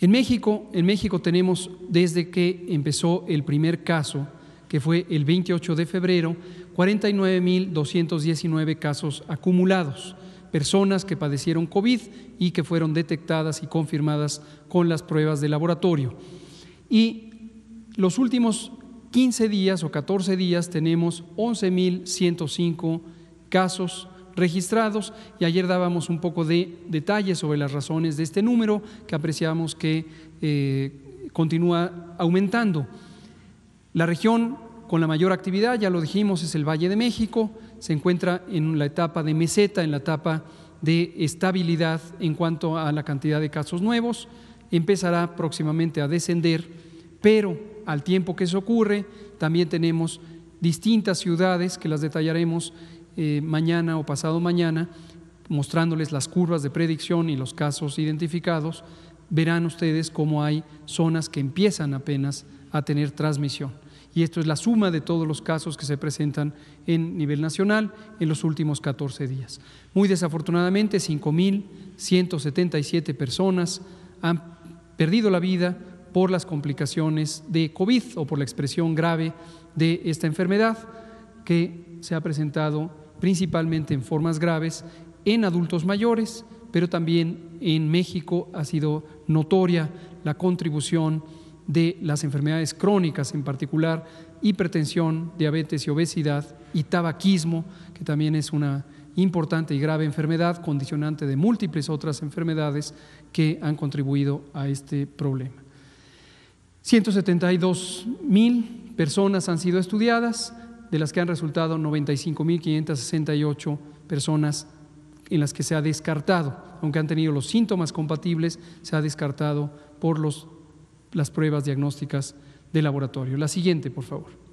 En México, en México tenemos desde que empezó el primer caso, que fue el 28 de febrero, 49.219 casos acumulados, personas que padecieron COVID y que fueron detectadas y confirmadas con las pruebas de laboratorio. Y los últimos 15 días o 14 días tenemos 11.105 casos registrados y ayer dábamos un poco de detalles sobre las razones de este número que apreciamos que eh, continúa aumentando. La región con la mayor actividad, ya lo dijimos, es el Valle de México, se encuentra en la etapa de meseta, en la etapa de estabilidad en cuanto a la cantidad de casos nuevos, empezará próximamente a descender, pero al tiempo que eso ocurre, también tenemos distintas ciudades que las detallaremos eh, mañana o pasado mañana, mostrándoles las curvas de predicción y los casos identificados, verán ustedes cómo hay zonas que empiezan apenas a tener transmisión. Y esto es la suma de todos los casos que se presentan en nivel nacional en los últimos 14 días. Muy desafortunadamente, 5.177 personas han perdido la vida por las complicaciones de COVID o por la expresión grave de esta enfermedad que se ha presentado principalmente en formas graves en adultos mayores, pero también en México ha sido notoria la contribución de las enfermedades crónicas, en particular hipertensión, diabetes y obesidad, y tabaquismo, que también es una importante y grave enfermedad, condicionante de múltiples otras enfermedades que han contribuido a este problema. 172 mil personas han sido estudiadas, de las que han resultado 95.568 personas en las que se ha descartado, aunque han tenido los síntomas compatibles, se ha descartado por las pruebas diagnósticas de laboratorio. La siguiente, por favor.